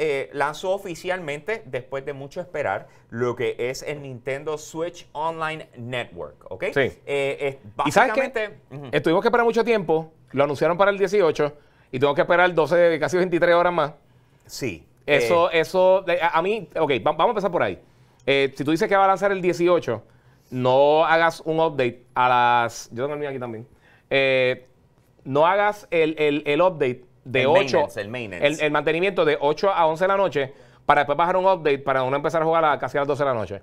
Eh, lanzó oficialmente, después de mucho esperar, lo que es el Nintendo Switch Online Network, ¿ok? Sí. Eh, ¿Y sabes qué? Estuvimos que esperar mucho tiempo, lo anunciaron para el 18 y tengo que esperar el 12, casi 23 horas más. Sí. Eso, eh. eso, a, mí, ok, vamos a empezar por ahí. si tú dices que va a lanzar el 18, no hagas un update a las... Yo tengo el mío aquí también. no hagas el, el, el update de el 8. el, maintenance. El, mantenimiento de 8 a 11 de la noche para después bajar un update para uno empezar a jugar a casi a las 12 de la noche.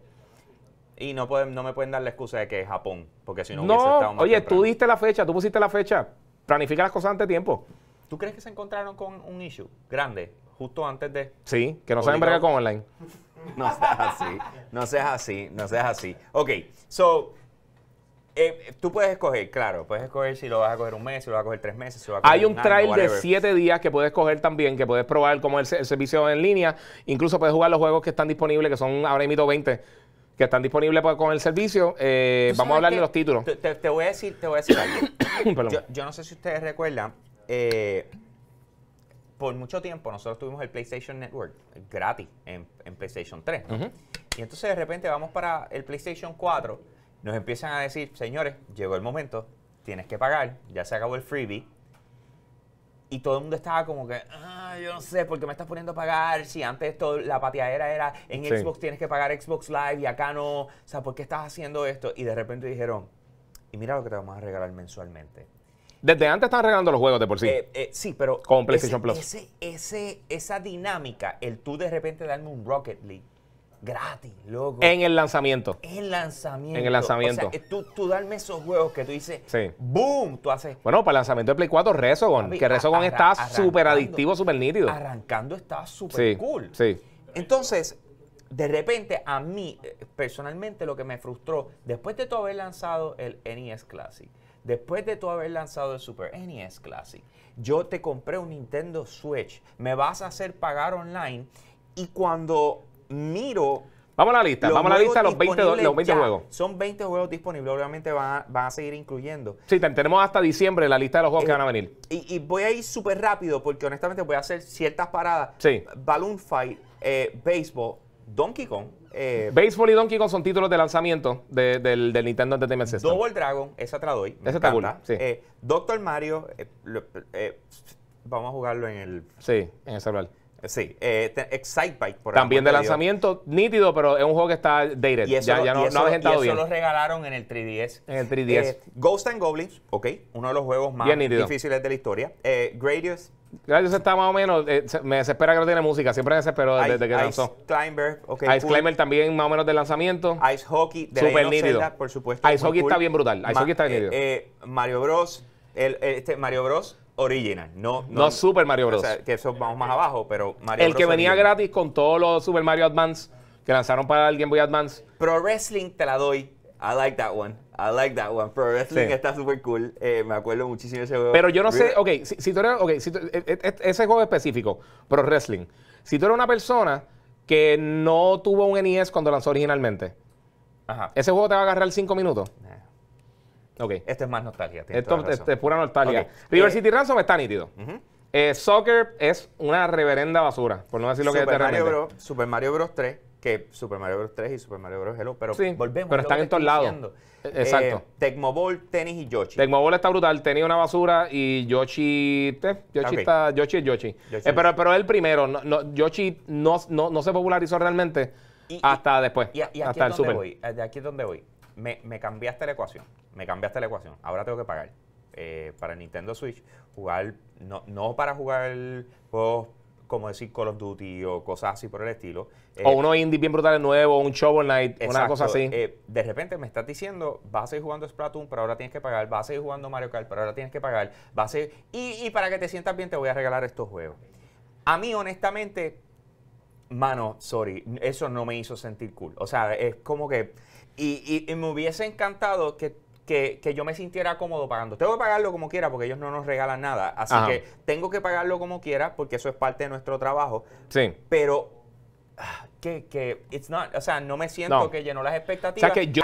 Y no, pueden, no me pueden dar la excusa de que es Japón, porque si no, no hubiese estado más Oye, tú diste la fecha, tú pusiste la fecha. Planifica las cosas antes de tiempo. ¿Tú crees que se encontraron con un issue grande justo antes de. Sí, que no saben verga con online. No seas así, no seas así, no seas así. Ok, so eh, tú puedes escoger, claro, puedes escoger si lo vas a coger un mes, si lo vas a coger tres meses, si lo vas a coger Hay un, trial de siete días que puedes coger también, que puedes probar como el, servicio en línea. Incluso puedes jugar los juegos que están disponibles, que son ahora mismo 20, que están disponibles con el servicio. Eh, vamos a hablar de los títulos. Te, voy a decir, te voy a decir algo. yo, no sé si ustedes recuerdan, eh, por mucho tiempo nosotros tuvimos el PlayStation Network gratis en, PlayStation 3. Y entonces de repente vamos para el PlayStation 4 nos empiezan a decir, señores, llegó el momento, tienes que pagar, ya se acabó el freebie. Y todo el mundo estaba como que, ah, yo no sé, ¿por qué me estás poniendo a pagar? Si antes todo, la pateadera era en Xbox tienes que pagar Xbox Live y acá no. O sea, ¿por qué estás haciendo esto? Y de repente dijeron, y mira lo que te vamos a regalar mensualmente. Desde antes están regalando los juegos de por sí. Eh, eh, sí, pero. Con PlayStation Plus. esa dinámica, el tú de repente darme un Rocket League gratis, loco. En el lanzamiento. En el lanzamiento. En el lanzamiento. tú, darme esos juegos que tú dices, sí. ¡boom! Tú haces. Bueno, para el lanzamiento de Play 4, Resogon. que Resogon está súper adictivo, súper nítido. Arrancando está súper sí, cool. Sí. Entonces, de repente, a mí, eh, personalmente, lo que me frustró, después de tú haber lanzado el NES Classic, después de tú haber lanzado el Super NES Classic, yo te compré un Nintendo Switch, me vas a hacer pagar online y cuando miro. Vamos a la lista, vamos a la lista los los 20 juegos. Son 20 juegos disponibles, obviamente van a, a, seguir incluyendo. Sí, tenemos hasta diciembre la lista de los juegos que eh, van a venir. Y, voy a ir súper rápido porque honestamente voy a hacer ciertas paradas. Sí. Balloon Fight, eh, Baseball, Donkey Kong. Eh, Baseball y Donkey Kong son títulos de lanzamiento de, del, Nintendo Entertainment System. Double Dragon, esa te la doy. Esa está cool, Doctor Mario, vamos a jugarlo en el... Sí, en el celular. Eh, sí, eh, Excitebike, por También de lanzamiento, nítido, pero es un juego que está dated. ya, no, y eso lo regalaron en el 3DS. En el 3DS. Eh, Ghost and Goblins, ok, uno de los juegos más difíciles de la historia. Eh, Gradius. Gradius está más o menos, eh, me desespera que no tiene música, siempre me desespero desde, que lanzó. Ice Climber, ok. Ice Climber también más o menos de lanzamiento. Ice Hockey, de Super por supuesto. Ice Hockey está bien brutal, Ice Hockey está bien nítido. Mario Bros, este, Mario Bros original, no, no, Super Mario Bros. que eso vamos más abajo, pero Mario El que venía gratis con todos los Super Mario Advance que lanzaron para el Game Boy Advance. Pro Wrestling te la doy. I like that one. I like that one. Pro Wrestling está súper cool. Eh, me acuerdo muchísimo ese juego. Pero yo no sé, ok, si, tú eres, okay, e, e, e, ese juego específico, Pro Wrestling, si tú eres una persona que no tuvo un NES cuando lanzó originalmente, ese juego te va a agarrar cinco minutos. Okay. Este es más nostalgia. Esto es, pura nostalgia. River eh, City Ransom está nítido. Eh, soccer es una reverenda basura, por no decir lo que es Mario Bros, Super Mario Bros 3, que Super Mario Bros 3 y Super Mario Bros Hello, pero volvemos. Pero están en todos lados. Eh, exacto. Tecmo Ball, tenis y Yoshi. Tecmo Ball está brutal, tenis una basura y Yoshi, Yoshi está, Yoshi es Yoshi. pero, pero el primero, Yoshi no, no, se popularizó realmente hasta después. Y, aquí hasta es donde el super. voy, aquí es donde voy me, cambiaste la ecuación, me cambiaste la ecuación, ahora tengo que pagar. Eh, para Nintendo Switch, jugar, no, para jugar juegos como decir Call of Duty o cosas así por el estilo. o eh, uno indie bien brutal nuevo, un Shovel Knight, una cosa así. Eh, de repente me estás diciendo, vas a ir jugando Splatoon, pero ahora tienes que pagar, vas a ir jugando Mario Kart, pero ahora tienes que pagar, vas a ir... y, y para que te sientas bien te voy a regalar estos juegos. A mí, honestamente, mano, sorry, eso no me hizo sentir cool. O sea, es como que... Y, me hubiese encantado que, yo me sintiera cómodo pagando. Tengo que pagarlo como quiera porque ellos no nos regalan nada. Así que tengo que pagarlo como quiera porque eso es parte de nuestro trabajo. Sí. Pero ah, que, it's not, o sea, no me siento que llenó las expectativas. O sea, que yo...